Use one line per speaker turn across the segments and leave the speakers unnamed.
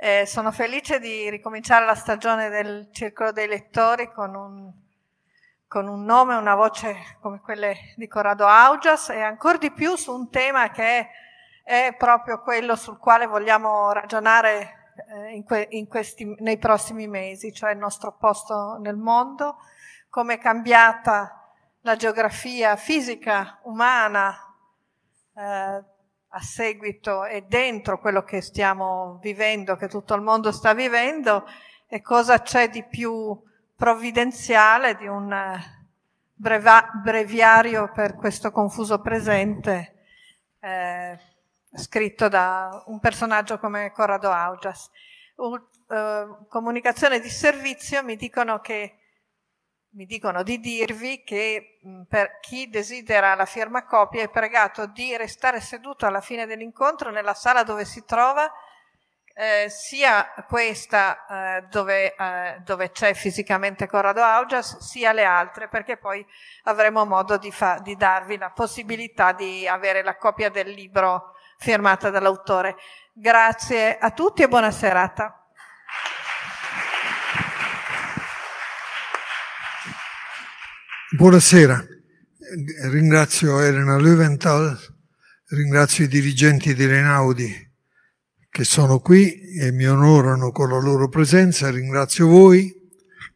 Eh, sono felice di ricominciare la stagione del Circolo dei Lettori con un, con un nome, una voce come quelle di Corrado Augias e ancora di più su un tema che è proprio quello sul quale vogliamo ragionare eh, in que, in questi, nei prossimi mesi, cioè il nostro posto nel mondo, come è cambiata la geografia fisica, umana, eh, a seguito e dentro quello che stiamo vivendo, che tutto il mondo sta vivendo, e cosa c'è di più provvidenziale di un eh, breva- breviario per questo confuso presente eh, scritto da un personaggio come Corrado Augias. Uh, comunicazione di servizio mi dicono che mi dicono di dirvi che per chi desidera la firma copia è pregato di restare seduto alla fine dell'incontro nella sala dove si trova, eh, sia questa eh, dove, eh, dove, c'è fisicamente Corrado Augias, sia le altre, perché poi avremo modo di, fa- di darvi la possibilità di avere la copia del libro firmata dall'autore. Grazie a tutti e buona serata.
Buonasera, ringrazio Elena Löwenthal, ringrazio i dirigenti di Renaudi che sono qui e mi onorano con la loro presenza, ringrazio voi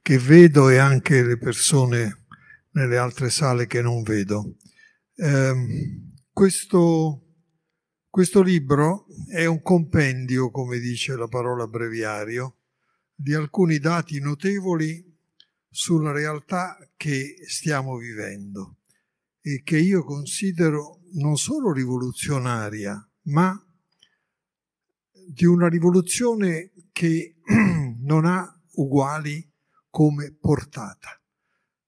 che vedo e anche le persone nelle altre sale che non vedo. Eh, questo, questo libro è un compendio, come dice la parola breviario, di alcuni dati notevoli sulla realtà che stiamo vivendo e che io considero non solo rivoluzionaria, ma di una rivoluzione che non ha uguali come portata.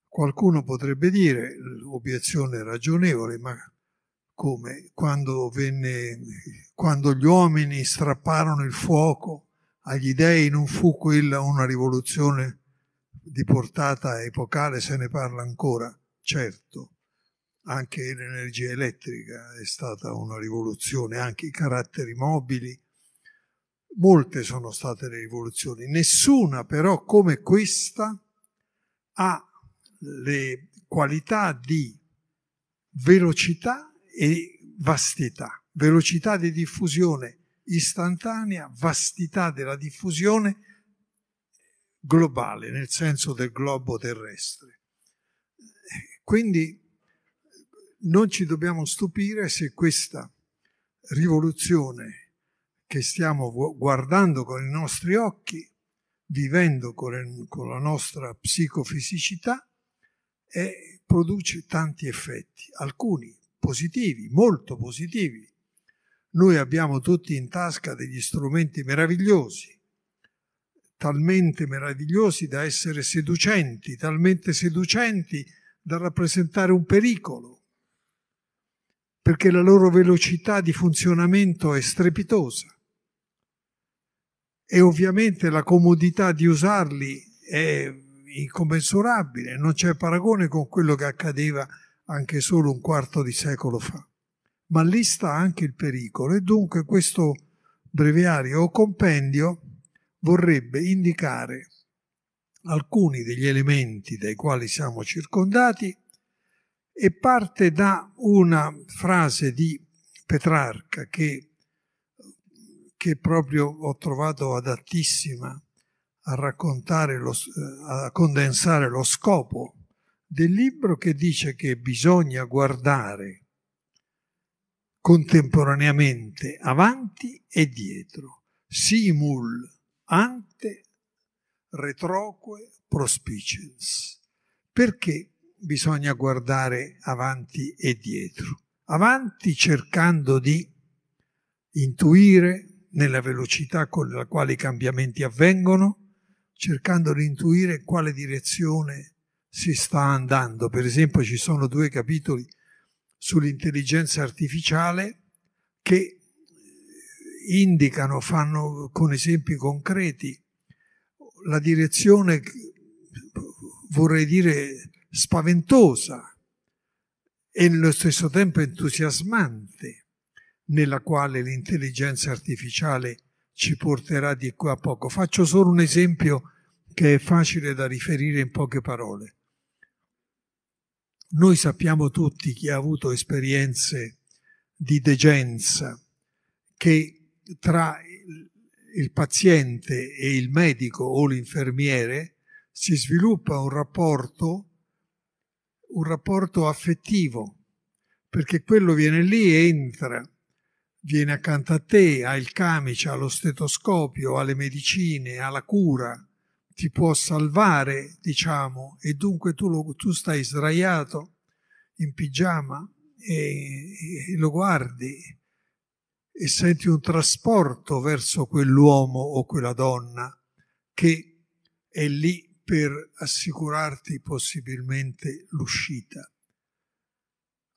Qualcuno potrebbe dire, obiezione ragionevole, ma come quando, venne, quando gli uomini strapparono il fuoco agli dèi non fu quella una rivoluzione di portata epocale se ne parla ancora, certo. Anche l'energia elettrica è stata una rivoluzione, anche i caratteri mobili. Molte sono state le rivoluzioni, nessuna però come questa ha le qualità di velocità e vastità, velocità di diffusione istantanea, vastità della diffusione globale, nel senso del globo terrestre. Quindi non ci dobbiamo stupire se questa rivoluzione che stiamo guardando con i nostri occhi, vivendo con, la nostra psicofisicità, è, produce tanti effetti, alcuni positivi, molto positivi. Noi abbiamo tutti in tasca degli strumenti meravigliosi talmente meravigliosi da essere seducenti, talmente seducenti da rappresentare un pericolo, perché la loro velocità di funzionamento è strepitosa e ovviamente la comodità di usarli è incommensurabile, non c'è paragone con quello che accadeva anche solo un quarto di secolo fa. Ma lì sta anche il pericolo e dunque questo breviario o compendio vorrebbe indicare alcuni degli elementi dai quali siamo circondati e parte da una frase di Petrarca che, che proprio ho trovato adattissima a raccontare, lo, eh, a condensare lo scopo del libro che dice che bisogna guardare contemporaneamente avanti e dietro, simul ante retroque prospicens. Perché bisogna guardare avanti e dietro? Avanti cercando di intuire nella velocità con la quale i cambiamenti avvengono, cercando di intuire in quale direzione si sta andando. Per esempio ci sono due capitoli sull'intelligenza artificiale che indicano, fanno con esempi concreti la direzione, vorrei dire, spaventosa e nello stesso tempo entusiasmante nella quale l'intelligenza artificiale ci porterà di qua a poco. Faccio solo un esempio che è facile da riferire in poche parole. Noi sappiamo tutti, chi ha avuto esperienze di degenza, che tra il paziente e il medico o l'infermiere si sviluppa un rapporto, un rapporto affettivo, perché quello viene lì, entra, viene accanto a te, ha il camice, ha lo stetoscopio, ha le medicine, ha la cura, ti può salvare, diciamo, e dunque tu, lo, tu stai sdraiato in pigiama e, e lo guardi e senti un trasporto verso quell'uomo o quella donna che è lì per assicurarti possibilmente l'uscita.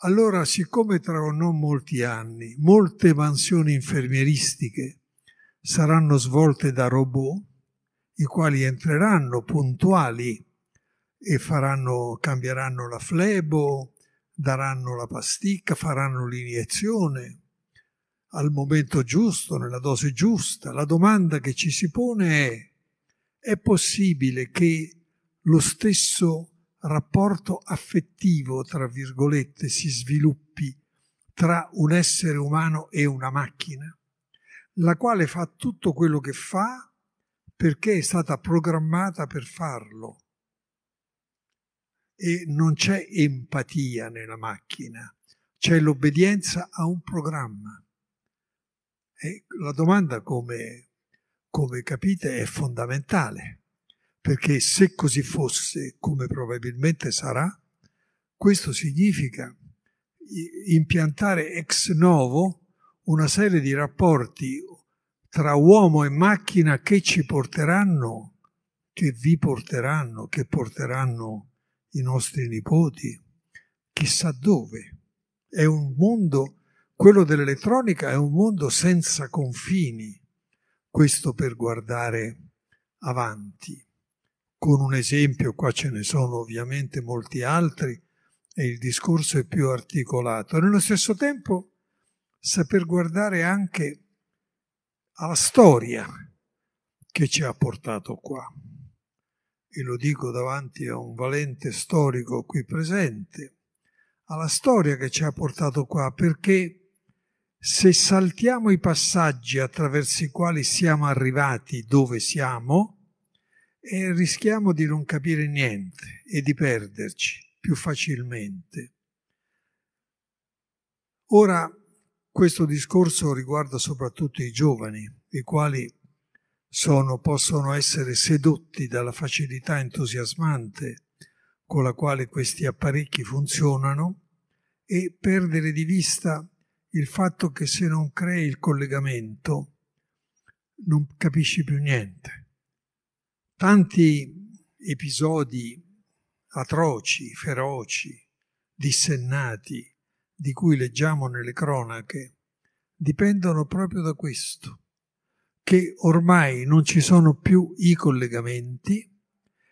Allora, siccome tra non molti anni molte mansioni infermieristiche saranno svolte da robot, i quali entreranno puntuali e faranno, cambieranno la flebo, daranno la pasticca, faranno l'iniezione, al momento giusto, nella dose giusta. La domanda che ci si pone è, è possibile che lo stesso rapporto affettivo, tra virgolette, si sviluppi tra un essere umano e una macchina, la quale fa tutto quello che fa perché è stata programmata per farlo e non c'è empatia nella macchina, c'è l'obbedienza a un programma. E la domanda, come, come capite, è fondamentale, perché se così fosse, come probabilmente sarà, questo significa impiantare ex novo una serie di rapporti tra uomo e macchina che ci porteranno, che vi porteranno, che porteranno i nostri nipoti, chissà dove. È un mondo quello dell'elettronica è un mondo senza confini, questo per guardare avanti. Con un esempio, qua ce ne sono ovviamente molti altri, e il discorso è più articolato. Nello stesso tempo, saper guardare anche alla storia che ci ha portato qua. E lo dico davanti a un valente storico qui presente, alla storia che ci ha portato qua, perché se saltiamo i passaggi attraverso i quali siamo arrivati dove siamo, eh, rischiamo di non capire niente e di perderci più facilmente. Ora, questo discorso riguarda soprattutto i giovani, i quali sono, possono essere sedotti dalla facilità entusiasmante con la quale questi apparecchi funzionano e perdere di vista il fatto che se non crei il collegamento non capisci più niente. Tanti episodi atroci, feroci, dissennati, di cui leggiamo nelle cronache, dipendono proprio da questo, che ormai non ci sono più i collegamenti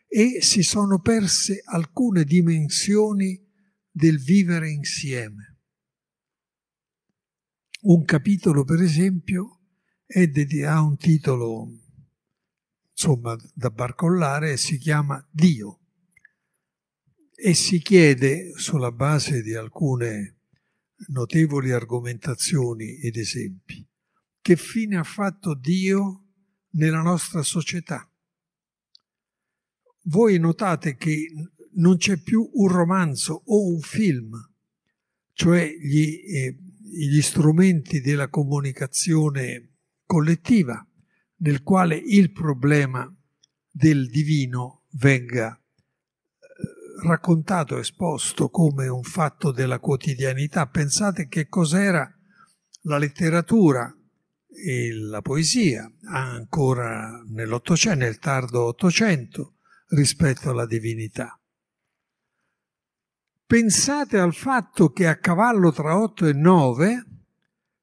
e si sono perse alcune dimensioni del vivere insieme. Un capitolo, per esempio, de- ha un titolo insomma, da barcollare e si chiama Dio. E si chiede, sulla base di alcune notevoli argomentazioni ed esempi, che fine ha fatto Dio nella nostra società. Voi notate che non c'è più un romanzo o un film, cioè gli eh, gli strumenti della comunicazione collettiva nel quale il problema del divino venga eh, raccontato, esposto come un fatto della quotidianità. Pensate che cos'era la letteratura e la poesia ancora nell'Ottocento, nel tardo Ottocento, rispetto alla divinità. Pensate al fatto che a cavallo tra 8 e 9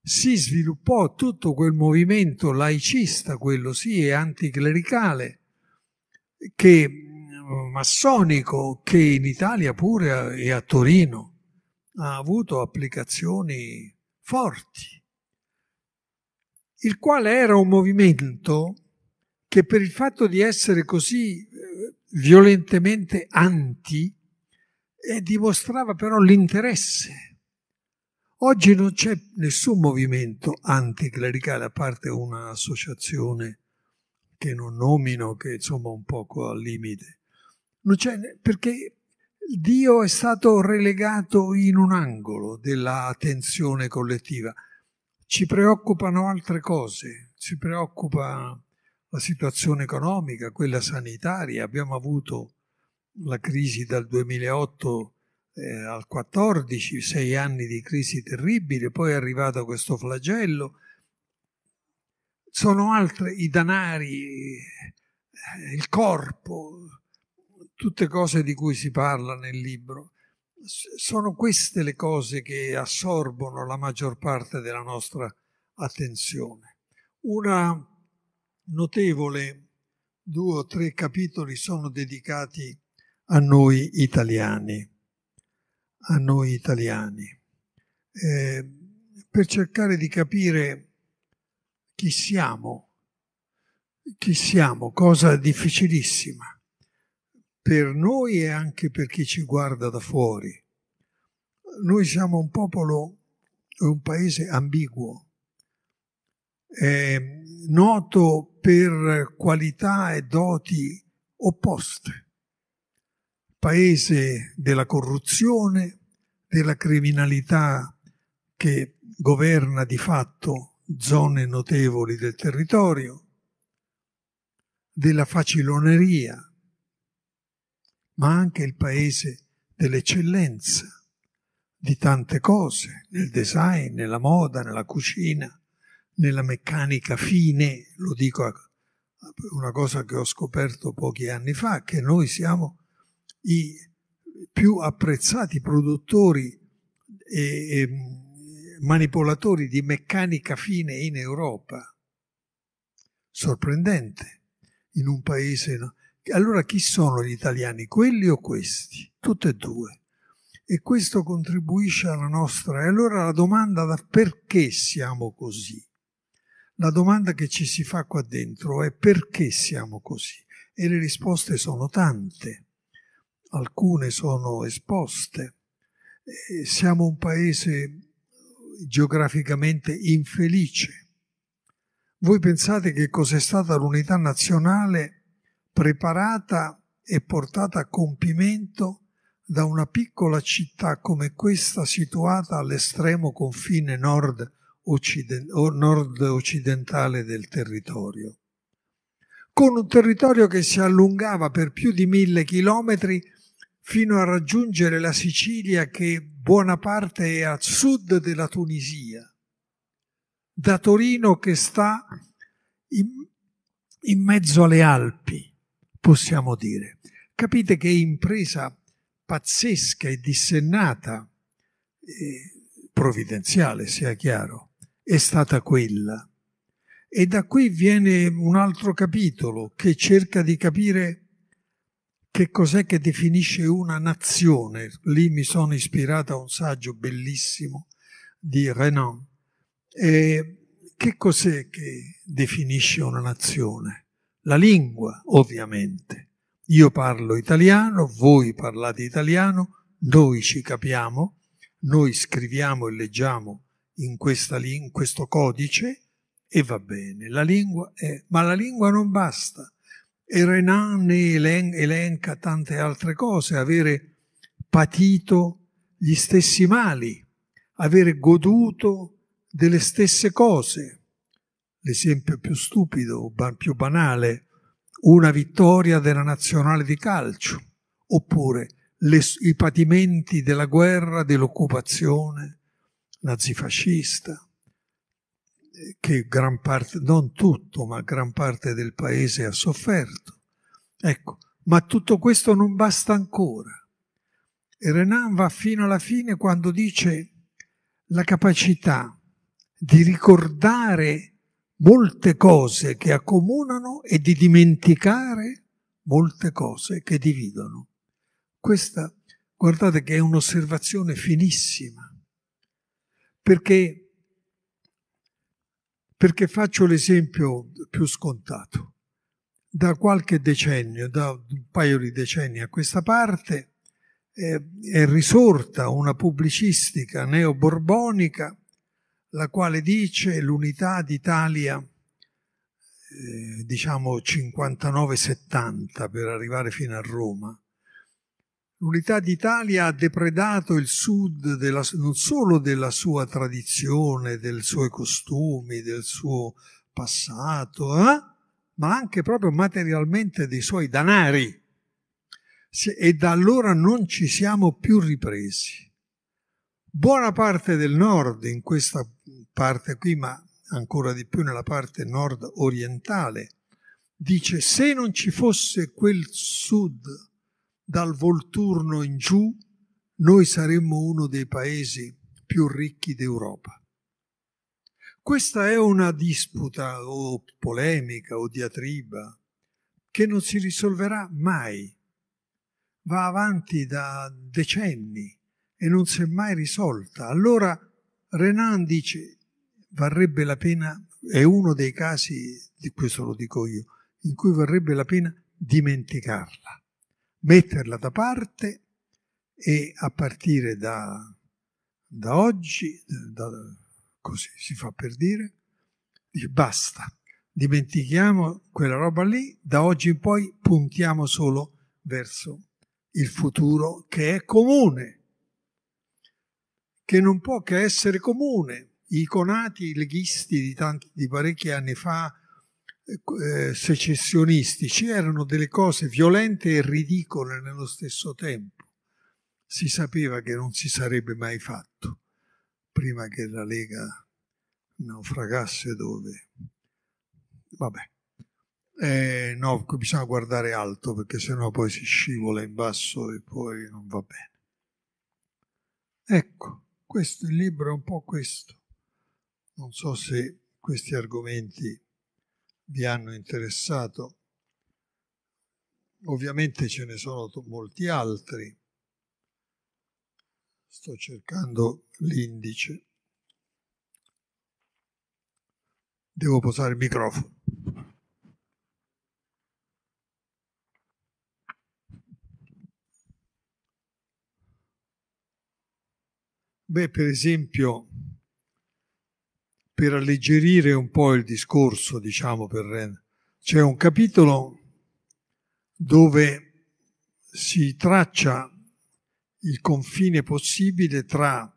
si sviluppò tutto quel movimento laicista, quello sì, e anticlericale, che, mm, massonico, che in Italia pure e a Torino ha avuto applicazioni forti, il quale era un movimento che per il fatto di essere così eh, violentemente anti, e dimostrava però l'interesse. Oggi non c'è nessun movimento anticlericale, a parte un'associazione che non nomino, che insomma un poco al limite. Non c'è, perché Dio è stato relegato in un angolo dell'attenzione collettiva. Ci preoccupano altre cose, ci preoccupa la situazione economica, quella sanitaria. Abbiamo avuto la crisi dal 2008 eh, al 14, sei anni di crisi terribile, poi è arrivato questo flagello. Sono altri i danari, eh, il corpo, tutte cose di cui si parla nel libro. Sono queste le cose che assorbono la maggior parte della nostra attenzione. Una notevole due o tre capitoli sono dedicati a noi italiani, a noi italiani, eh, per cercare di capire chi siamo, chi siamo, cosa difficilissima per noi e anche per chi ci guarda da fuori. Noi siamo un popolo, e un paese ambiguo, eh, noto per qualità e doti opposte paese della corruzione, della criminalità che governa di fatto zone notevoli del territorio, della faciloneria, ma anche il paese dell'eccellenza di tante cose, nel design, nella moda, nella cucina, nella meccanica fine, lo dico una cosa che ho scoperto pochi anni fa, che noi siamo i più apprezzati produttori e, manipolatori di meccanica fine in Europa. Sorprendente in un paese. No? Allora chi sono gli italiani, quelli o questi? Tutte e due. E questo contribuisce alla nostra. E allora la domanda da perché siamo così? La domanda che ci si fa qua dentro è perché siamo così? E le risposte sono tante alcune sono esposte. Eh, siamo un paese geograficamente infelice. Voi pensate che cos'è stata l'unità nazionale preparata e portata a compimento da una piccola città come questa situata all'estremo confine nord, nord, occidentale del territorio, con un territorio che si allungava per più di mille chilometri fino a raggiungere la Sicilia che buona parte è a sud della Tunisia, da Torino che sta in, in mezzo alle Alpi, possiamo dire. Capite che impresa pazzesca e dissennata, eh, provvidenziale sia chiaro, è stata quella. E da qui viene un altro capitolo che cerca di capire che cos'è che definisce una nazione. Lì mi sono ispirato a un saggio bellissimo di Renan. E che cos'è che definisce una nazione? La lingua, ovviamente. Io parlo italiano, voi parlate italiano, noi ci capiamo, noi scriviamo e leggiamo in, questa, in questo codice e va bene. La lingua è, ma la lingua non basta e Renan ne elen- elenca tante altre cose, avere patito gli stessi mali, avere goduto delle stesse cose. L'esempio più stupido, più banale, una vittoria della nazionale di calcio, oppure le, i patimenti della guerra, dell'occupazione nazifascista che gran parte, non tutto, ma gran parte del paese ha sofferto. Ecco, ma tutto questo non basta ancora. E Renan va fino alla fine quando dice la capacità di ricordare molte cose che accomunano e di dimenticare molte cose che dividono. Questa, guardate che è un'osservazione finissima, perché perché faccio l'esempio più scontato. Da qualche decennio, da un paio di decenni a questa parte, eh, è risorta una pubblicistica neoborbonica la quale dice l'unità d'Italia, eh, diciamo 59-70 per arrivare fino a Roma, L'unità d'Italia ha depredato il sud della, non solo della sua tradizione, dei suoi costumi, del suo passato, eh? ma anche proprio materialmente dei suoi danari. e da allora non ci siamo più ripresi. Buona parte del nord, in questa parte qui, ma ancora di più nella parte nord orientale, dice se non ci fosse quel sud dal Volturno in giù noi saremmo uno dei paesi più ricchi d'Europa. Questa è una disputa o polemica o diatriba che non si risolverà mai. Va avanti da decenni e non si è mai risolta. Allora Renan dice varrebbe la pena, è uno dei casi, di questo lo dico io, in cui varrebbe la pena dimenticarla metterla da parte e a partire da, da oggi, da, così si fa per dire, basta, dimentichiamo quella roba lì, da oggi in poi puntiamo solo verso il futuro che è comune, che non può che essere comune. I conati leghisti di, tanti, di parecchi anni fa eh, eh, secessionistici erano delle cose violente e ridicole nello stesso tempo. Si sapeva che non si sarebbe mai fatto prima che la Lega naufragasse dove... Vabbè. Eh, no, bisogna guardare alto perché sennò poi si scivola in basso e poi non va bene. Ecco, questo, il libro è un po' questo. Non so se questi argomenti vi hanno interessato. Ovviamente ce ne sono molti altri. Sto cercando l'indice. Devo posare il microfono. Beh, per esempio, per alleggerire un po' il discorso, diciamo, per... c'è un capitolo dove si traccia il confine possibile tra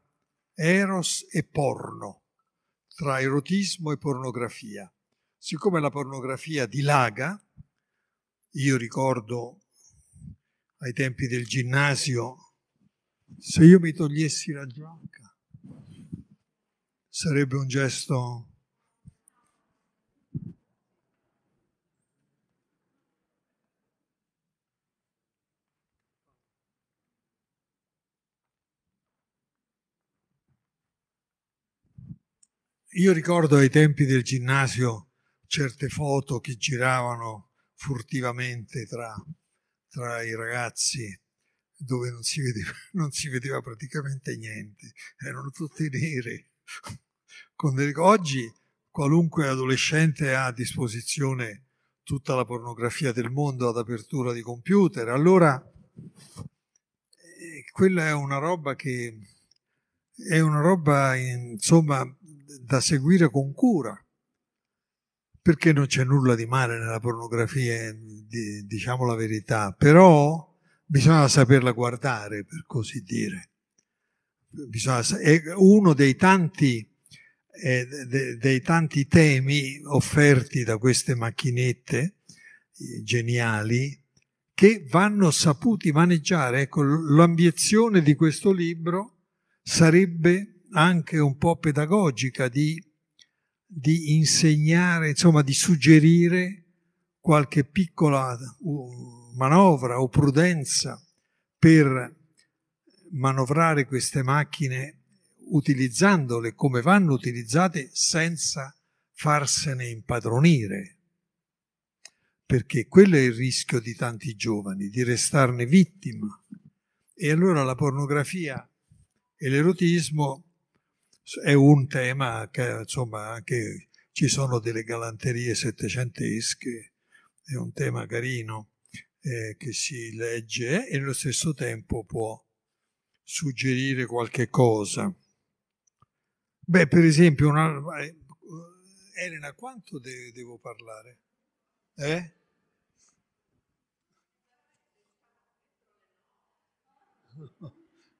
eros e porno, tra erotismo e pornografia. Siccome la pornografia dilaga, io ricordo ai tempi del ginnasio, se io mi togliessi la giacca, sarebbe un gesto Io ricordo ai tempi del ginnasio certe foto che giravano furtivamente tra, tra i ragazzi dove non si vedeva, non si vedeva praticamente niente, erano tutte nere delle... Oggi qualunque adolescente ha a disposizione tutta la pornografia del mondo ad apertura di computer, allora eh, quella è una roba che è una roba insomma da seguire con cura perché non c'è nulla di male nella pornografia diciamo la verità però bisogna saperla guardare per così dire bisogna, è uno dei tanti eh, de, dei tanti temi offerti da queste macchinette eh, geniali che vanno saputi maneggiare. Ecco, l'ambizione di questo libro sarebbe anche un po' pedagogica di, di insegnare, insomma, di suggerire qualche piccola manovra o prudenza per manovrare queste macchine utilizzandole come vanno utilizzate senza farsene impadronire, perché quello è il rischio di tanti giovani, di restarne vittima. E allora la pornografia e l'erotismo è un tema che insomma anche ci sono delle galanterie settecentesche, è un tema carino eh, che si legge e allo stesso tempo può suggerire qualche cosa. Beh, per esempio, una... Eh, Elena, quanto de- devo parlare? Eh?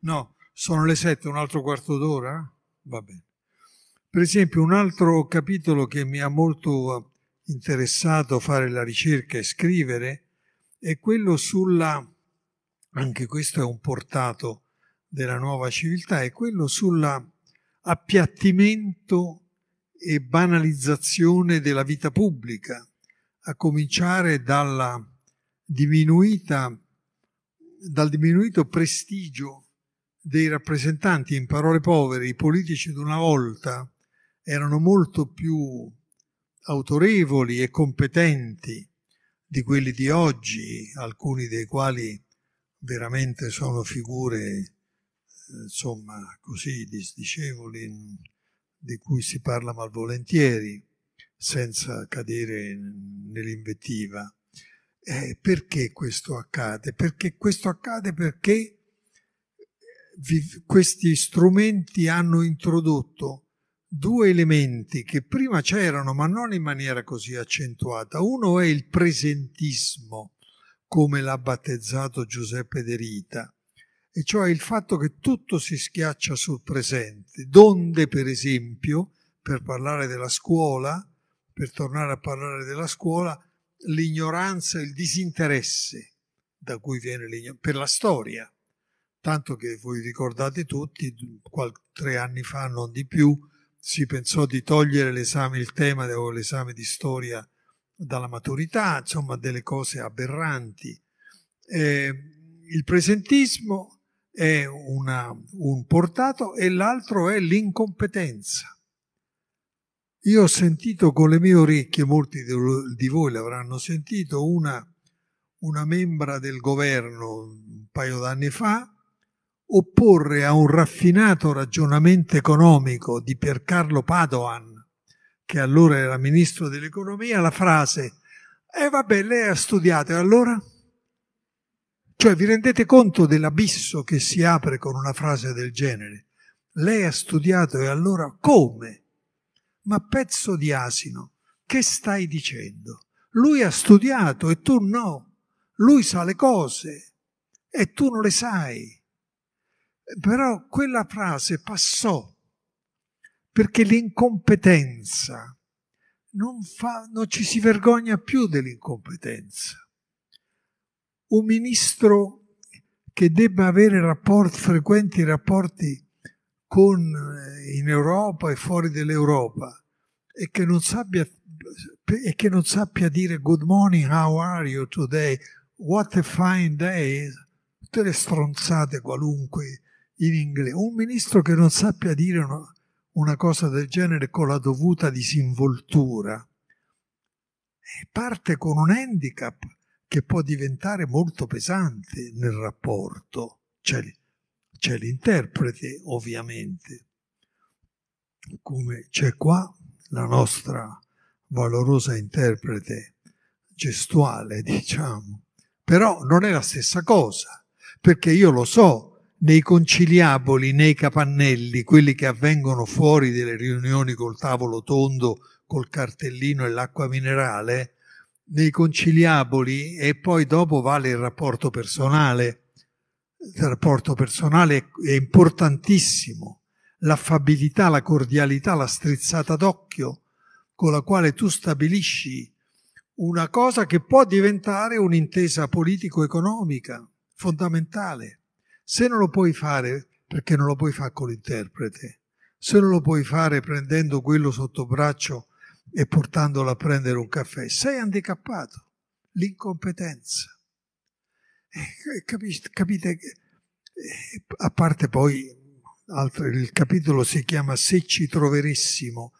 No, sono le sette, un altro quarto d'ora? Va bene. Per esempio, un altro capitolo che mi ha molto interessato fare la ricerca e scrivere è quello sulla, anche questo è un portato della nuova civiltà, è quello sulla appiattimento e banalizzazione della vita pubblica, a cominciare dal diminuito prestigio dei rappresentanti, in parole povere, i politici di una volta erano molto più autorevoli e competenti di quelli di oggi, alcuni dei quali veramente sono figure insomma, così disdicevoli di cui si parla malvolentieri, senza cadere nell'invettiva. Eh, perché questo accade? Perché questo accade perché eh, vi, questi strumenti hanno introdotto due elementi che prima c'erano, ma non in maniera così accentuata. Uno è il presentismo, come l'ha battezzato Giuseppe De Rita, e cioè il fatto che tutto si schiaccia sul presente, donde per esempio, per parlare della scuola, per tornare a parlare della scuola, l'ignoranza, il disinteresse da cui viene l'ignoranza, per la storia, tanto che voi ricordate tutti, tre anni fa, non di più, si pensò di togliere l'esame, il tema dell'esame di storia dalla maturità, insomma delle cose aberranti. Eh, il presentismo è una, un portato e l'altro è l'incompetenza. Io ho sentito con le mie orecchie, molti di voi l'avranno sentito, una, una membra del governo un paio d'anni fa opporre a un raffinato ragionamento economico di Piercarlo Padoan, che allora era ministro dell'economia, la frase «E eh vabbè, lei ha studiato, e allora?» Cioè vi rendete conto dell'abisso che si apre con una frase del genere? Lei ha studiato e allora come? Ma pezzo di asino, che stai dicendo? Lui ha studiato e tu no. Lui sa le cose e tu non le sai. Però quella frase passò perché l'incompetenza non, fa, non ci si vergogna più dell'incompetenza un ministro che debba avere rapporti, frequenti rapporti con, eh, in Europa e fuori dell'Europa e che non sappia e che non sappia dire good morning, how are you today, what a fine day, tutte le stronzate qualunque in inglese. Un ministro che non sappia dire una, una cosa del genere con la dovuta disinvoltura parte con un handicap che può diventare molto pesante nel rapporto. C'è, c'è l'interprete, ovviamente, come c'è qua la nostra valorosa interprete gestuale, diciamo. Però non è la stessa cosa, perché io lo so, nei conciliaboli, nei capannelli, quelli che avvengono fuori delle riunioni col tavolo tondo, col cartellino e l'acqua minerale, nei conciliaboli e poi dopo vale il rapporto personale. Il rapporto personale è importantissimo, l'affabilità, la cordialità, la strizzata d'occhio con la quale tu stabilisci una cosa che può diventare un'intesa politico-economica fondamentale. Se non lo puoi fare, perché non lo puoi fare con l'interprete, se non lo puoi fare prendendo quello sotto braccio e portandolo a prendere un caffè. Sei handicappato, l'incompetenza. E eh, eh, capite, che, eh, a parte poi Altro, il capitolo si chiama Se ci troveressimo,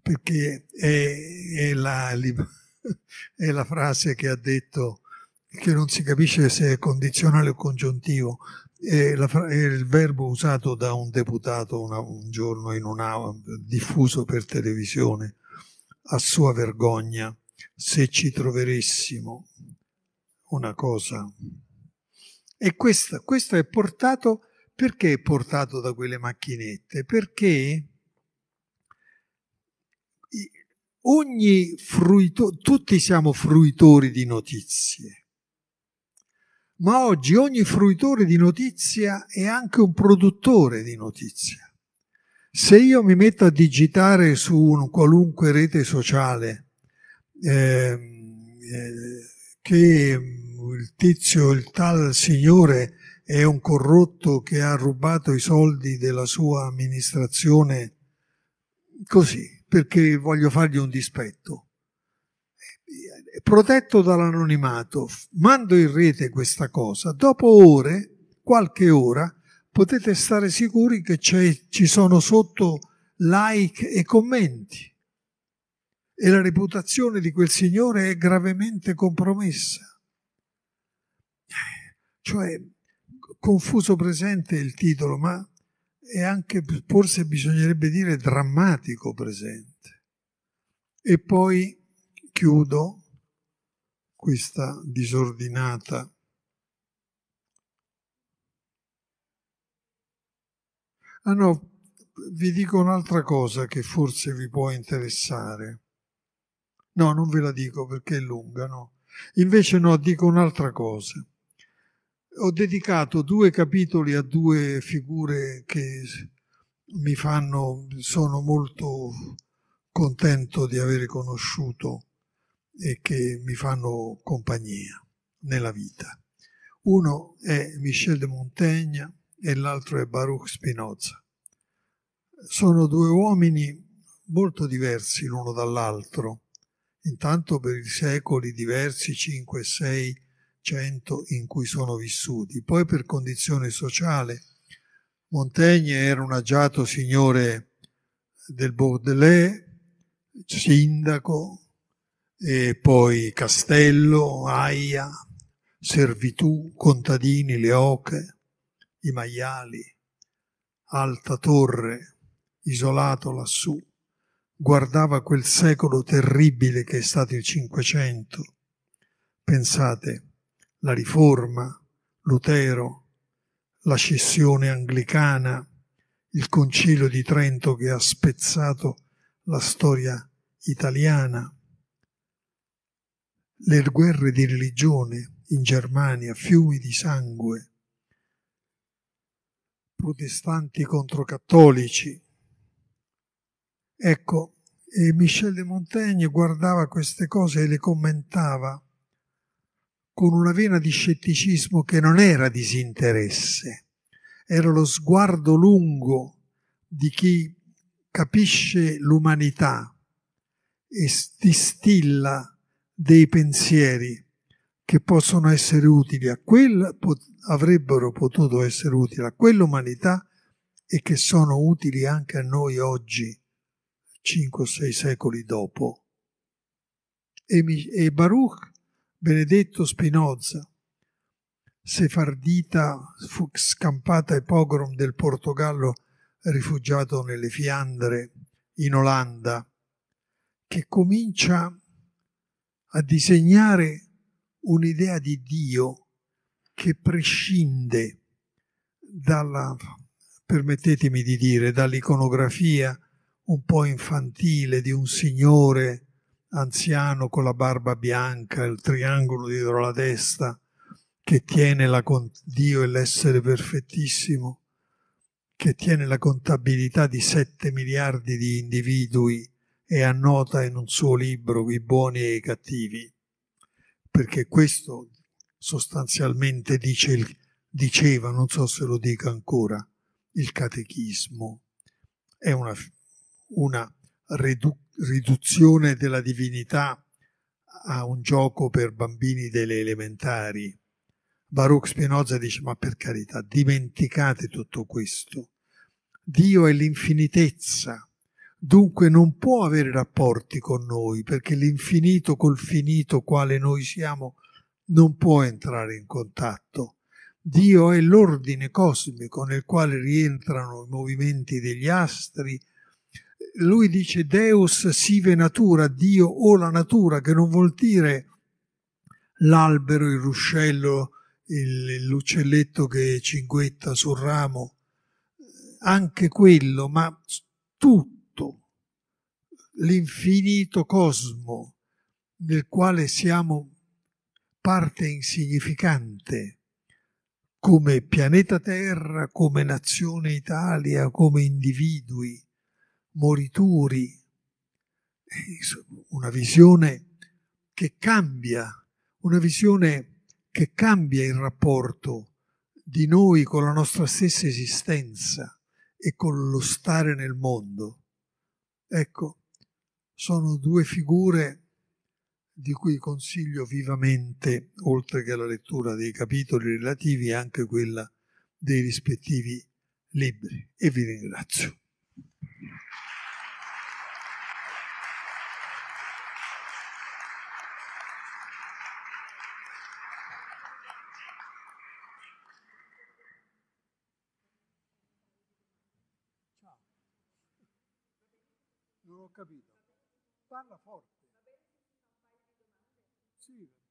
perché è, è, la, è, la, frase che ha detto, che non si capisce se è condizionale o congiuntivo, è, la, è il verbo usato da un deputato una, un giorno in una, diffuso per televisione a sua vergogna se ci troveressimo una cosa. E questa, questo è portato, perché è portato da quelle macchinette? Perché ogni fruitore, tutti siamo fruitori di notizie, ma oggi ogni fruitore di notizia è anche un produttore di notizie. Se io mi metto a digitare su un qualunque rete sociale ehm, eh, che il tizio, il tal signore è un corrotto che ha rubato i soldi della sua amministrazione così, perché voglio fargli un dispetto. Eh, protetto dall'anonimato, mando in rete questa cosa, dopo ore, qualche ora, potete stare sicuri che ci sono sotto like e commenti e la reputazione di quel signore è gravemente compromessa. Cioè, confuso presente è il titolo, ma è anche, forse bisognerebbe dire, drammatico presente. E poi chiudo questa disordinata Ah no, vi dico un'altra cosa che forse vi può interessare. No, non ve la dico perché è lunga, no. Invece no, dico un'altra cosa. Ho dedicato due capitoli a due figure che mi fanno, sono molto contento di avere conosciuto e che mi fanno compagnia nella vita. Uno è Michel de Montaigne, e l'altro è Baruch Spinoza. Sono due uomini molto diversi l'uno dall'altro, intanto per i secoli diversi 5 e 6 100 in cui sono vissuti, poi per condizione sociale. Montaigne era un agiato signore del Bordelais, sindaco, e poi castello, aia, servitù, contadini, le oche i maiali, alta torre, isolato lassù, guardava quel secolo terribile che è stato il Cinquecento. Pensate, la riforma, Lutero, la scissione anglicana, il concilio di Trento che ha spezzato la storia italiana, le guerre di religione in Germania, fiumi di sangue, protestanti contro cattolici. Ecco, Michel de Montaigne guardava queste cose e le commentava con una vena di scetticismo che non era disinteresse, era lo sguardo lungo di chi capisce l'umanità e distilla dei pensieri che possono essere utili a quel, avrebbero potuto essere utili a quell'umanità e che sono utili anche a noi oggi, cinque o sei secoli dopo. E, Baruch, Benedetto Spinoza, sefardita fu scampata e pogrom del Portogallo rifugiato nelle Fiandre, in Olanda, che comincia a disegnare un'idea di Dio che prescinde dalla, permettetemi di dire, dall'iconografia un po' infantile di un signore anziano con la barba bianca, il triangolo dietro la testa, che tiene la, Dio e l'essere perfettissimo, che tiene la contabilità di 7 miliardi di individui e annota in un suo libro i buoni e i cattivi perché questo sostanzialmente dice il, diceva, non so se lo dica ancora, il catechismo. È una, una redu, riduzione della divinità a un gioco per bambini delle elementari. Baruch Spinoza dice, ma per carità, dimenticate tutto questo. Dio è l'infinitezza, dunque non può avere rapporti con noi, perché l'infinito col finito quale noi siamo non può entrare in contatto. Dio è l'ordine cosmico nel quale rientrano i movimenti degli astri. Lui dice Deus sive natura, Dio o la natura, che non vuol dire l'albero, il ruscello, l'uccelletto che cinguetta sul ramo, anche quello, ma tutto l'infinito cosmo nel quale siamo parte insignificante, come pianeta Terra, come nazione Italia, come individui, morituri, una visione che cambia, una visione che cambia il rapporto di noi con la nostra stessa esistenza e con lo stare nel mondo. Ecco, sono due figure di cui consiglio vivamente, oltre che alla lettura dei capitoli relativi, anche quella dei rispettivi libri. E vi ringrazio. capito parla forte. Va bene se fa un paio di domande? Sì, va bene.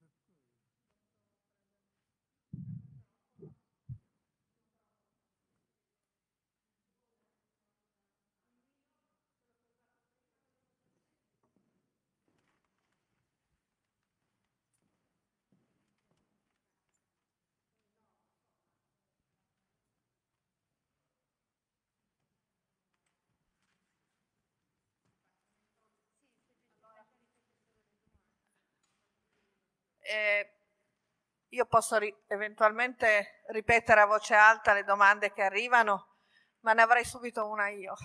eh, io posso ri eventualmente ripetere a voce alta le domande che arrivano, ma ne avrei subito una io.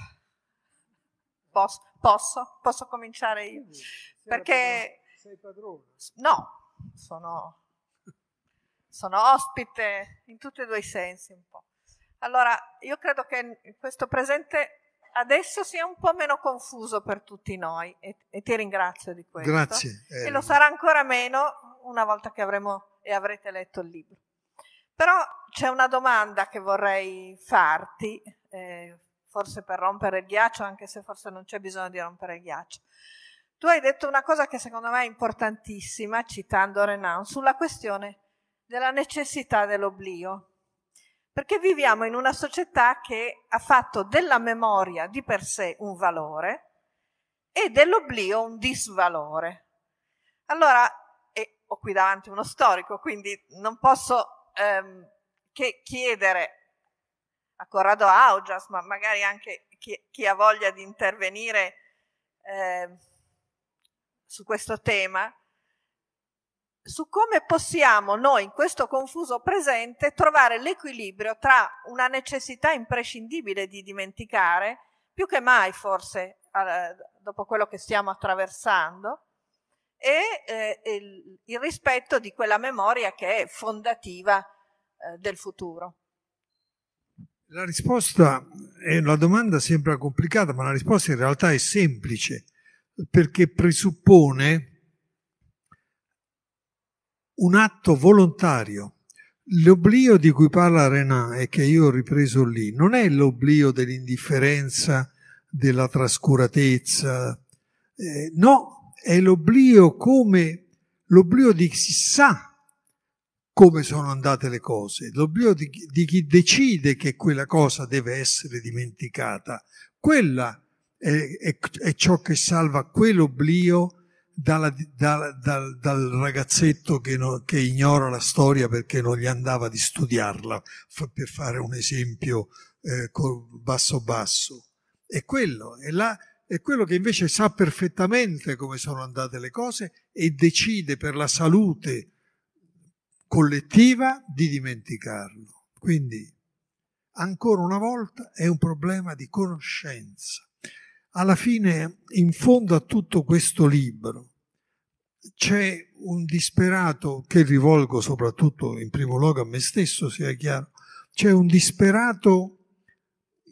Posso? Posso, posso cominciare io? Sì, Perché...
Sei padrona?
No, sono, sono ospite in tutti e due i sensi un po'. Allora, io credo che questo presente adesso sia un po' meno confuso per tutti noi e, e ti ringrazio di questo. Grazie. Eh, e lo sarà ancora meno una volta che avremo e avrete letto il libro. Però c'è una domanda che vorrei farti, eh, forse per rompere il ghiaccio, anche se forse non c'è bisogno di rompere il ghiaccio. Tu hai detto una cosa che secondo me è importantissima, citando Renan, sulla questione della necessità dell'oblio perché viviamo in una società che ha fatto della memoria di per sé un valore e dell'oblio un disvalore. Allora, e ho qui davanti uno storico, quindi non posso ehm, che chiedere a Corrado Augias, ma magari anche chi, chi ha voglia di intervenire eh, su questo tema, su come possiamo noi in questo confuso presente trovare l'equilibrio tra una necessità imprescindibile di dimenticare, più che mai forse dopo quello che stiamo attraversando, e eh, il, il, rispetto di quella memoria che è fondativa eh, del futuro.
La risposta, è, una domanda sembra complicata, ma la risposta in realtà è semplice, perché presuppone un atto volontario. L'oblio di cui parla Renan e che io ho ripreso lì non è l'oblio dell'indifferenza, della trascuratezza, eh, no, è l'oblio come l'oblio di chi sa come sono andate le cose, l'oblio di, di chi decide che quella cosa deve essere dimenticata. Quella è, è, è ciò che salva quell'oblio dalla, da, da, dal ragazzetto che, no, che, ignora la storia perché non gli andava di studiarla, per fare un esempio eh, basso basso. È quello, è, là, è quello che invece sa perfettamente come sono andate le cose e decide per la salute collettiva di dimenticarlo. Quindi, ancora una volta, è un problema di conoscenza alla fine, in fondo a tutto questo libro, c'è un disperato, che rivolgo soprattutto in primo luogo a me stesso, sia chiaro, c'è un disperato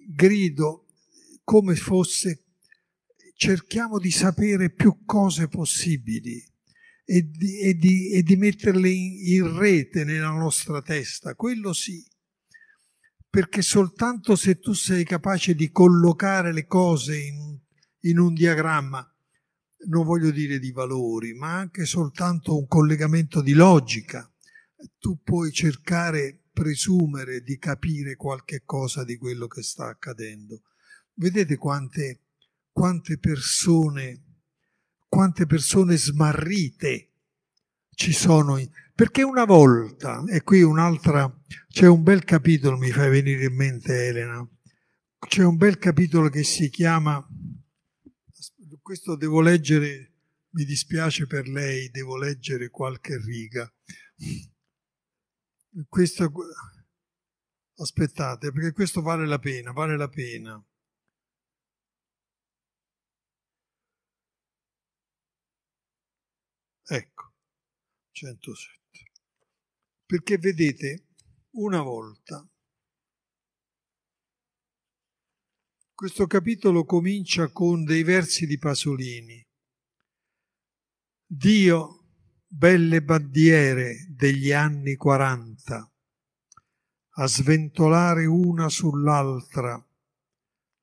grido come fosse cerchiamo di sapere più cose possibili e di, e di, e di metterle in, in rete nella nostra testa, quello sì perché soltanto se tu sei capace di collocare le cose in, in un diagramma, non voglio dire di valori, ma anche soltanto un collegamento di logica, tu puoi cercare, presumere di capire qualche cosa di quello che sta accadendo. Vedete quante, quante persone, quante persone smarrite ci sono... Perché una volta, e qui un'altra, c'è un bel capitolo, mi fai venire in mente Elena, c'è un bel capitolo che si chiama, questo devo leggere, mi dispiace per lei, devo leggere qualche riga. Questo, aspettate, perché questo vale la pena, vale la pena. Ecco. 107. Perché vedete, una volta, questo capitolo comincia con dei versi di Pasolini. Dio, belle bandiere degli anni 40, a sventolare una sull'altra,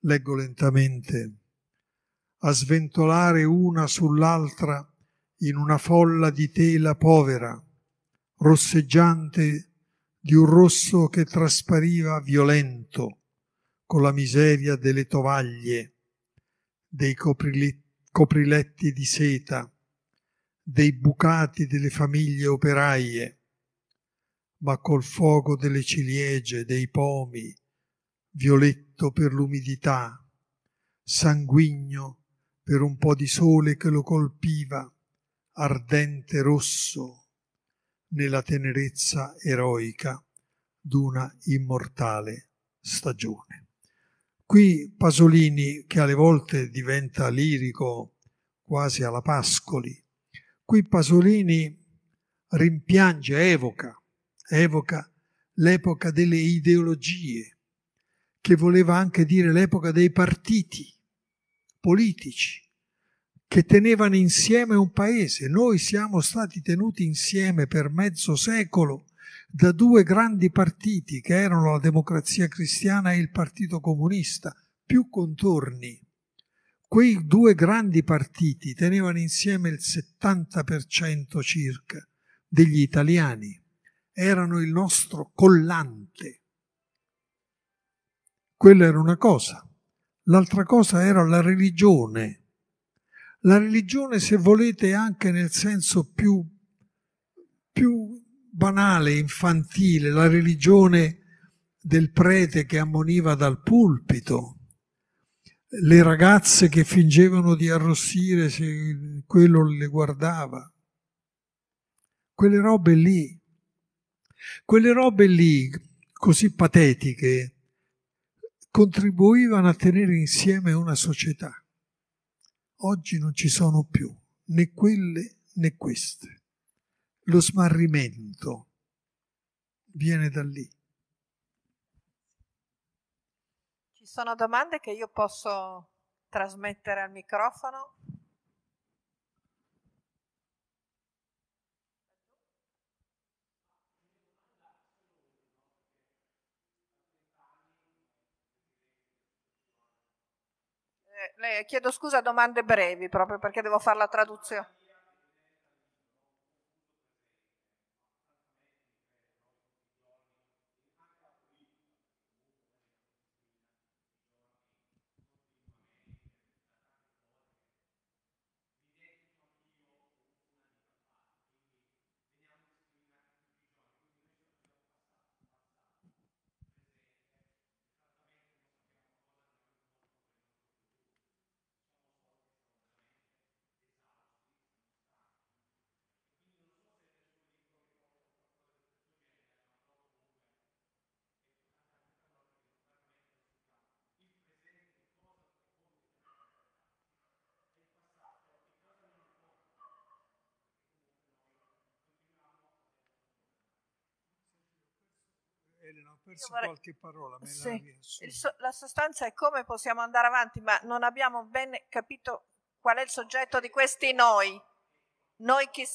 leggo lentamente, a sventolare una sull'altra in una folla di tela povera, rosseggiante di un rosso che traspariva violento con la miseria delle tovaglie, dei copriletti di seta, dei bucati delle famiglie operaie, ma col fuoco delle ciliegie, dei pomi, violetto per l'umidità, sanguigno per un po' di sole che lo colpiva, ardente rosso nella tenerezza eroica d'una immortale stagione. Qui Pasolini, che alle volte diventa lirico quasi alla Pascoli, qui Pasolini rimpiange, evoca, evoca l'epoca delle ideologie, che voleva anche dire l'epoca dei partiti politici, che tenevano insieme un paese. Noi siamo stati tenuti insieme per mezzo secolo da due grandi partiti che erano la Democrazia Cristiana e il Partito Comunista, più contorni. Quei due grandi partiti tenevano insieme il 70% circa degli italiani, erano il nostro collante. Quella era una cosa. L'altra cosa era la religione la religione, se volete, anche nel senso più, più banale, infantile, la religione del prete che ammoniva dal pulpito, le ragazze che fingevano di arrossire se quello le guardava, quelle robe lì, quelle robe lì così patetiche contribuivano a tenere insieme una società oggi non ci sono più, né quelle né queste. Lo smarrimento viene da lì.
Ci sono domande che io posso trasmettere al microfono? le chiedo scusa domande brevi proprio perché devo fare la traduzione.
Elena, ho perso vorrei... qualche parola. Sì. La, so-
la sostanza è come possiamo andare avanti, ma non abbiamo ben capito qual è il soggetto di questi noi. Noi chi...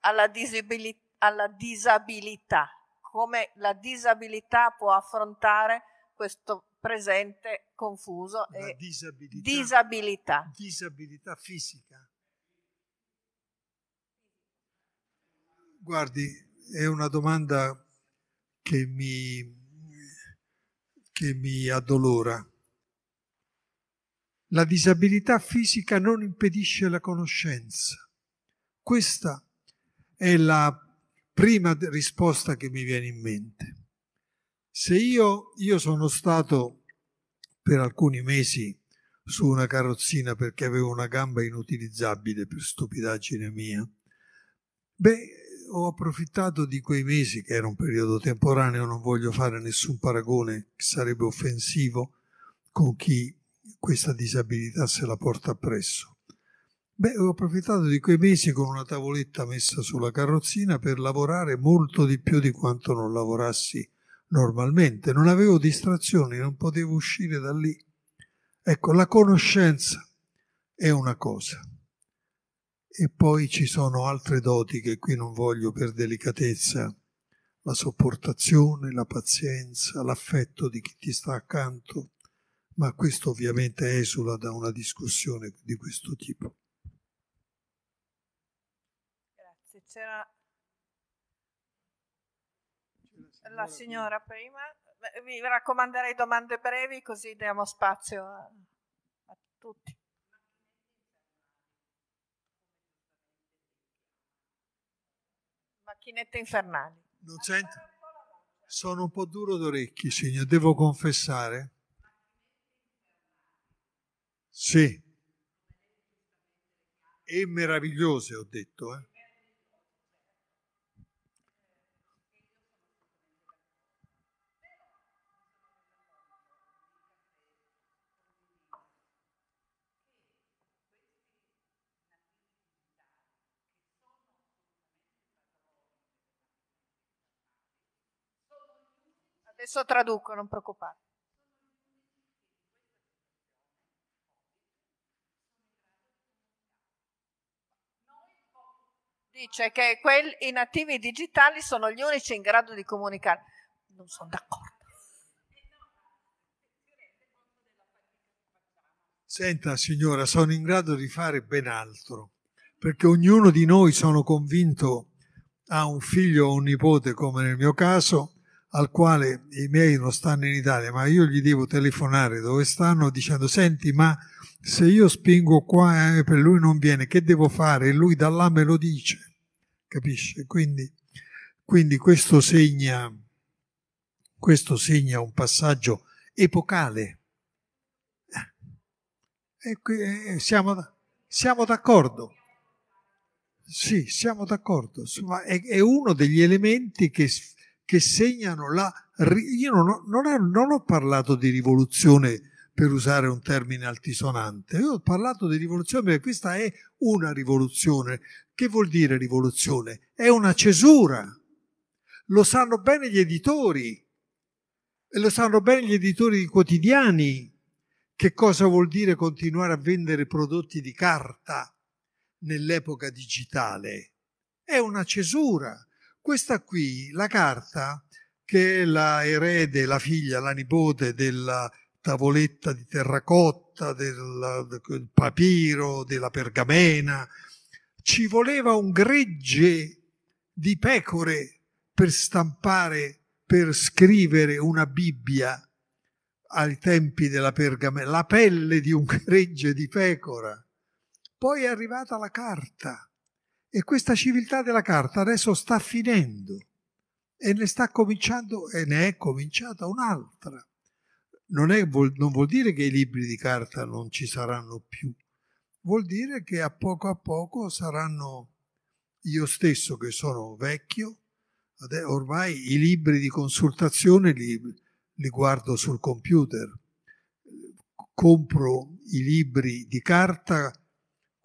Alla disabilità, alla, disabilità, come la disabilità può affrontare questo presente confuso La e disabilità, disabilità. Disabilità fisica.
Guardi, è una domanda che mi, che mi addolora. La disabilità fisica non impedisce la conoscenza. Questa è la prima risposta che mi viene in mente. Se io, io sono stato per alcuni mesi su una carrozzina perché avevo una gamba inutilizzabile per stupidaggine mia, beh, ho approfittato di quei mesi, che era un periodo temporaneo, non voglio fare nessun paragone che sarebbe offensivo con chi questa disabilità se la porta appresso. Beh, ho approfittato di quei mesi con una tavoletta messa sulla carrozzina per lavorare molto di più di quanto non lavorassi normalmente, non avevo distrazioni, non potevo uscire da lì. Ecco, la conoscenza è una cosa. E poi ci sono altre doti che qui non voglio per delicatezza, la sopportazione, la pazienza, l'affetto di chi ti sta accanto, ma questo ovviamente esula da una discussione di questo tipo.
Grazie, c'era la signora prima. Vi raccomanderei domande brevi così diamo spazio a, a tutti. Macchinette infernali. Non sento.
Sono un po' duro d'orecchi, signor, devo confessare. Sì. E meravigliose, ho detto. Eh.
Adesso traduco, non preoccupate. Dice che i nativi digitali sono gli unici in grado di comunicare. Non sono d'accordo.
Senta signora, sono in grado di fare ben altro, perché ognuno di noi, sono convinto, ha un figlio o un nipote, come nel mio caso, al quale i miei non stanno in Italia, ma io gli devo telefonare dove stanno dicendo senti ma se io spingo qua e eh, per lui non viene, che devo fare? E lui da là me lo dice, capisce? Quindi, quindi questo, segna, questo segna un passaggio epocale. Eh, e qui, eh, siamo, siamo d'accordo. Sì, siamo d'accordo. È, è uno degli elementi che che segnano la... Io non ho, non ho, non ho parlato di rivoluzione per usare un termine altisonante, io ho parlato di rivoluzione perché questa è una rivoluzione. Che vuol dire rivoluzione? È una cesura. Lo sanno bene gli editori e lo sanno bene gli editori di quotidiani che cosa vuol dire continuare a vendere prodotti di carta nell'epoca digitale. È una cesura. Questa qui, la carta, che è la erede, la figlia, la nipote della tavoletta di terracotta, del, del papiro, della pergamena, ci voleva un gregge di pecore per stampare, per scrivere una Bibbia ai tempi della pergamena, la pelle di un gregge di pecora. Poi è arrivata la carta e questa civiltà della carta adesso sta finendo e ne sta cominciando e ne è cominciata un'altra. Non, è, non vuol dire che i libri di carta non ci saranno più, vuol dire che a poco a poco saranno io stesso che sono vecchio, ormai i libri di consultazione li, li guardo sul computer, compro i libri di carta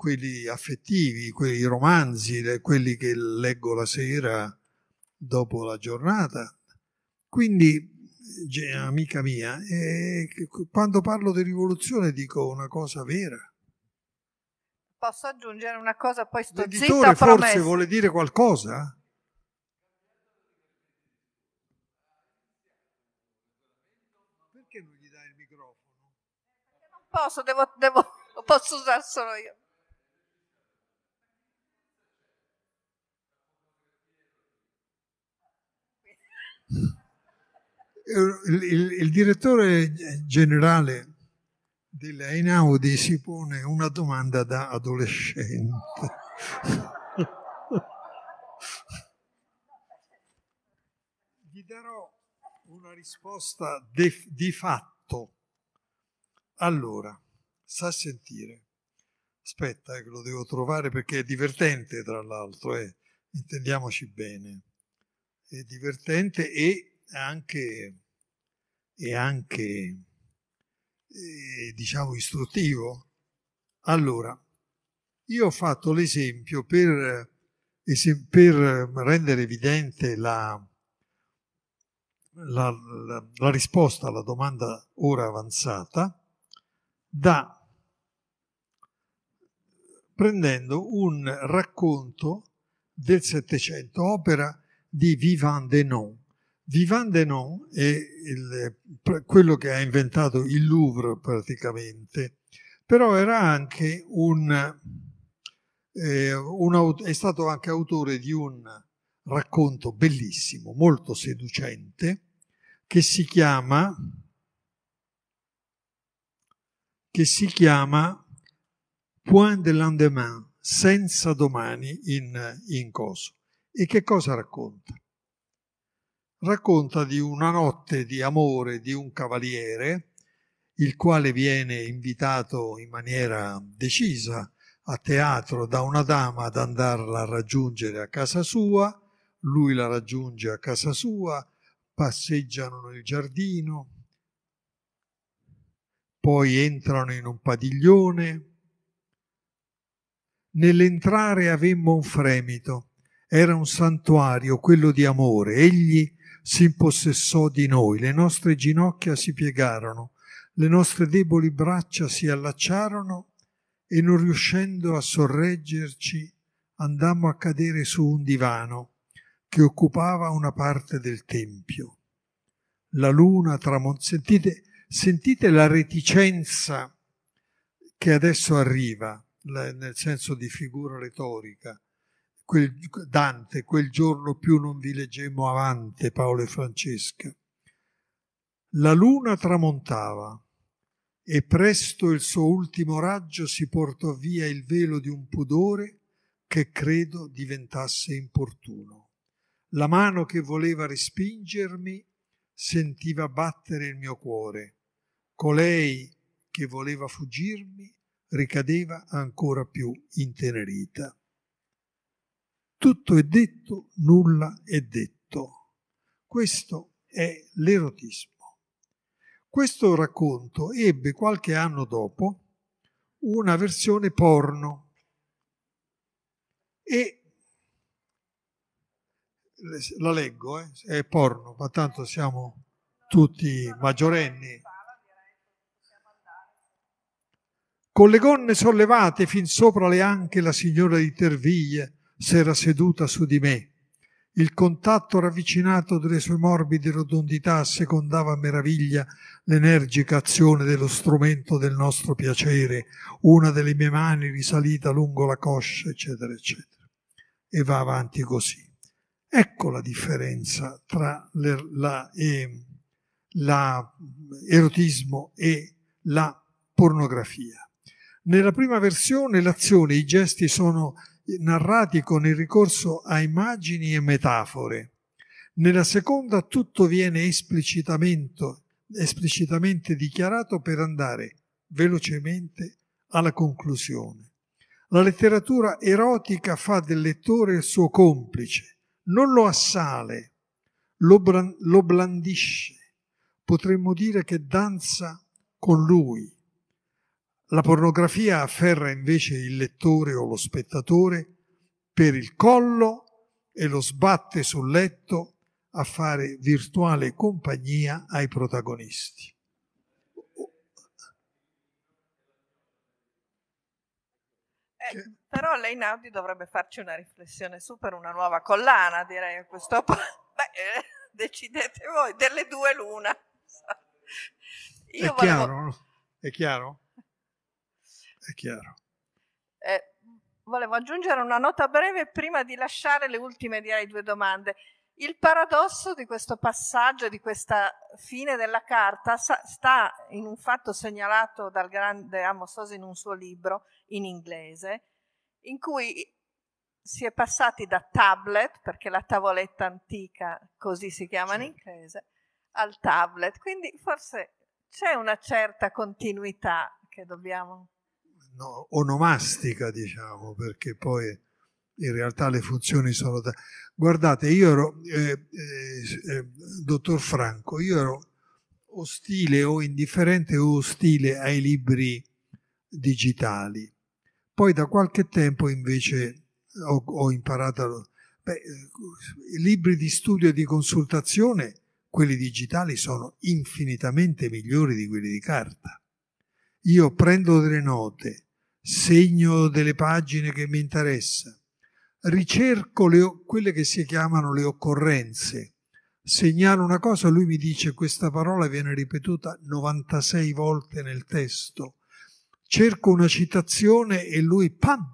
quelli affettivi, quelli romanzi, quelli che leggo la sera dopo la giornata. Quindi, amica mia, eh, quando parlo di rivoluzione dico una cosa vera.
Posso aggiungere una cosa, poi sto L'editore zitta, forse promesso. vuole
dire qualcosa?
Perché non gli dai il microfono? Perché non posso, devo, devo, lo posso usare solo io.
il, il, il direttore generale della Einaudi si pone una domanda da adolescente. Gli darò una risposta de, di fatto. Allora, sa sentire. Aspetta, eh, che lo devo trovare perché è divertente, tra l'altro, eh. intendiamoci bene. È divertente e anche, è anche eh, diciamo, istruttivo. Allora, io ho fatto l'esempio per, per rendere evidente la, la, la, la risposta alla domanda ora avanzata da prendendo un racconto del Settecento, opera di Vivant Denon, Vivant Denon è il, quello che ha inventato il Louvre praticamente, però era anche un, eh, un, è stato anche autore di un racconto bellissimo, molto seducente, che si chiama, che si chiama Point de lendemain, senza domani in, in coso. E che cosa racconta? racconta di una notte di amore di un cavaliere, il quale viene invitato in maniera decisa a teatro da una dama ad andarla a raggiungere a casa sua, lui la raggiunge a casa sua, passeggiano nel giardino, poi entrano in un padiglione. Nell'entrare avemmo un fremito, era un santuario, quello di amore, egli si impossessò di noi, le nostre ginocchia si piegarono, le nostre deboli braccia si allacciarono e non riuscendo a sorreggerci andammo a cadere su un divano che occupava una parte del tempio. La luna tramontò. Sentite, sentite la reticenza che adesso arriva, nel senso di figura retorica, quel, Dante, quel giorno più non vi leggemmo avanti, Paolo e Francesca. La luna tramontava e presto il suo ultimo raggio si portò via il velo di un pudore che credo diventasse importuno. La mano che voleva respingermi sentiva battere il mio cuore. Colei che voleva fuggirmi ricadeva ancora più intenerita tutto è detto, nulla è detto. Questo è l'erotismo. Questo racconto ebbe qualche anno dopo una versione porno e la leggo, eh? è porno, ma tanto siamo tutti maggiorenni. Con le gonne sollevate fin sopra le anche la signora di Terviglie s'era seduta su di me. Il contatto ravvicinato delle sue morbide rotondità secondava a meraviglia l'energica azione dello strumento del nostro piacere, una delle mie mani risalita lungo la coscia, eccetera, eccetera. E va avanti così. Ecco la differenza tra l'erotismo e la pornografia. Nella prima versione l'azione, i gesti sono narrati con il ricorso a immagini e metafore. Nella seconda tutto viene esplicitamente dichiarato per andare velocemente alla conclusione. La letteratura erotica fa del lettore il suo complice, non lo assale, lo, bland- lo blandisce. Potremmo dire che danza con lui la pornografia afferra invece il lettore o lo spettatore per il collo e lo sbatte sul letto a fare virtuale compagnia ai protagonisti.
Eh, però Naudi dovrebbe farci una riflessione su per una nuova collana, direi a questo punto. Eh, decidete voi, delle due l'una. Io è volevo... chiaro?
È chiaro? è chiaro.
Eh, volevo aggiungere una nota breve prima di lasciare le ultime direi due domande. Il paradosso di questo passaggio, di questa fine della carta, sta in un fatto segnalato dal grande Amos Oz in un suo libro in inglese, in cui si è passati da tablet, perché la tavoletta antica così si chiama in inglese, al tablet. Quindi forse c'è una certa continuità che dobbiamo
no, onomastica, diciamo, perché poi in realtà le funzioni sono... Da... Guardate, io ero, eh, eh, eh, dottor Franco, io ero ostile o indifferente o ostile ai libri digitali. Poi da qualche tempo invece ho, ho imparato... Beh, eh, libri di studio e di consultazione, quelli digitali, sono infinitamente migliori di quelli di carta io prendo delle note, segno delle pagine che mi interessano, ricerco le, quelle che si chiamano le occorrenze. Segnalo una cosa, lui mi dice questa parola viene ripetuta 96 volte nel testo. Cerco una citazione e lui, pam,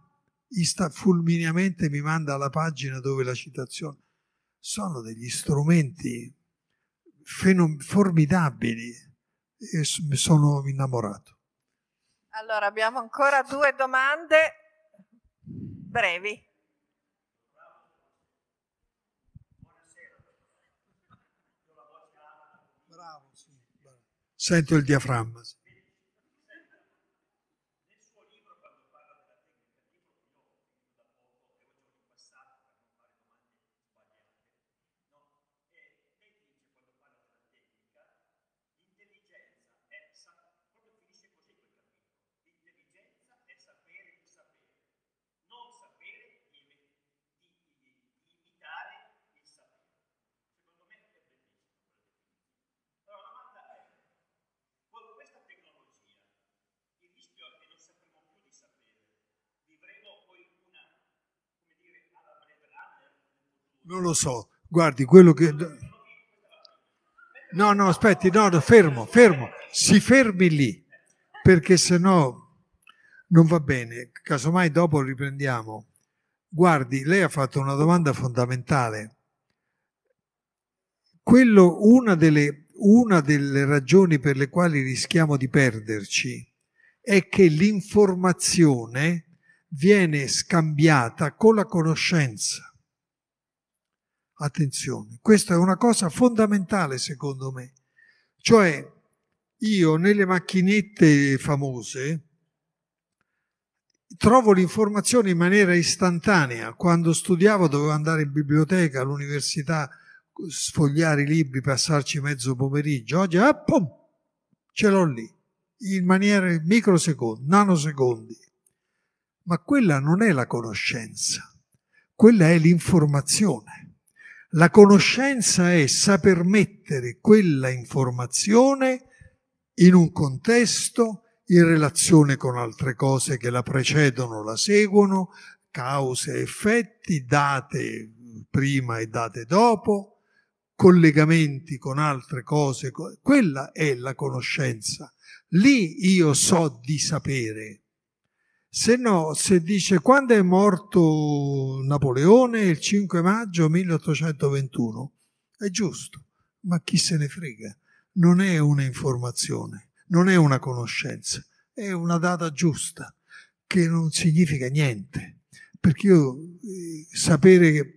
ista, fulmineamente mi manda alla pagina dove la citazione. Sono degli strumenti formidabili e sono innamorato.
Allora, abbiamo ancora due domande brevi.
Bravo, Sento il diaframma. Sì. non lo so, guardi quello che... No, no, aspetti, no, no, fermo, fermo, si fermi lì, perché sennò non va bene, casomai dopo riprendiamo. Guardi, lei ha fatto una domanda fondamentale. Quello, una, delle, una delle ragioni per le quali rischiamo di perderci è che l'informazione viene scambiata con la conoscenza. Attenzione, questa è una cosa fondamentale secondo me. Cioè, io nelle macchinette famose trovo l'informazione in maniera istantanea. Quando studiavo dovevo andare in biblioteca, all'università, sfogliare i libri, passarci mezzo pomeriggio. Oggi, ah, pom, ce l'ho lì, in maniera microsecondi, nanosecondi. Ma quella non è la conoscenza, quella è l'informazione. La conoscenza è saper mettere quella informazione in un contesto, in relazione con altre cose che la precedono, la seguono, cause, effetti, date prima e date dopo, collegamenti con altre cose. Quella è la conoscenza. Lì io so di sapere. Se no, se dice quando è morto Napoleone il 5 maggio 1821, è giusto, ma chi se ne frega? Non è un'informazione, non è una conoscenza, è una data giusta che non significa niente, perché io eh, sapere che...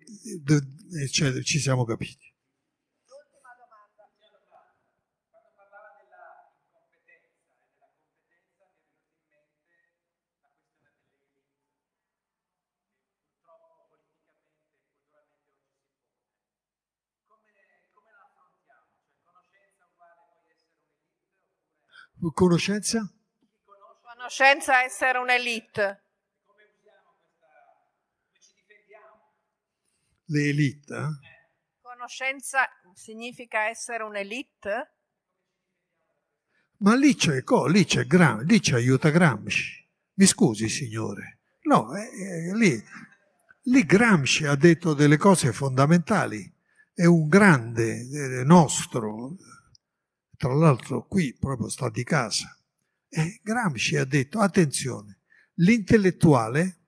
Eh, cioè, ci siamo capiti. Conoscenza?
Conoscenza essere un'elite.
Le elite? Eh?
Conoscenza significa essere un'elite?
Ma lì c'è, co, lì c'è lì c'è aiuta Gramsci. Mi scusi, signore. No, eh, eh, lì, lì Gramsci ha detto delle cose fondamentali. È un grande eh, nostro tra l'altro qui proprio sta di casa. E Gramsci ha detto, attenzione, l'intellettuale,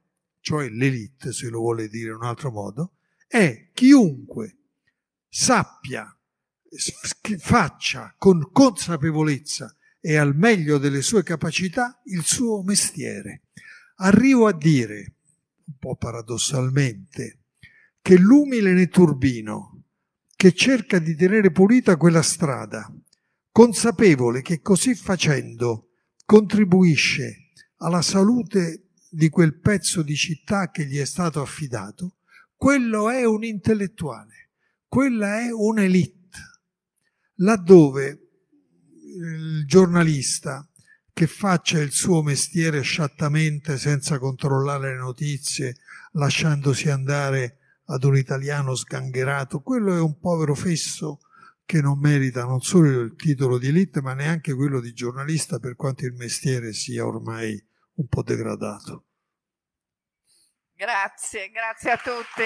cioè l'elite se lo vuole dire in un altro modo, è chiunque sappia, faccia con consapevolezza e al meglio delle sue capacità il suo mestiere. Arrivo a dire, un po' paradossalmente, che l'umile Netturbino, che cerca di tenere pulita quella strada consapevole che così facendo contribuisce alla salute di quel pezzo di città che gli è stato affidato, quello è un intellettuale, quella è un'elite. Laddove eh, il giornalista che faccia il suo mestiere sciattamente senza controllare le notizie, lasciandosi andare ad un italiano sgangherato, quello è un povero fesso che non merita non solo il titolo di elite, ma neanche quello di giornalista, per quanto il mestiere sia ormai un po' degradato.
Grazie, grazie a tutti.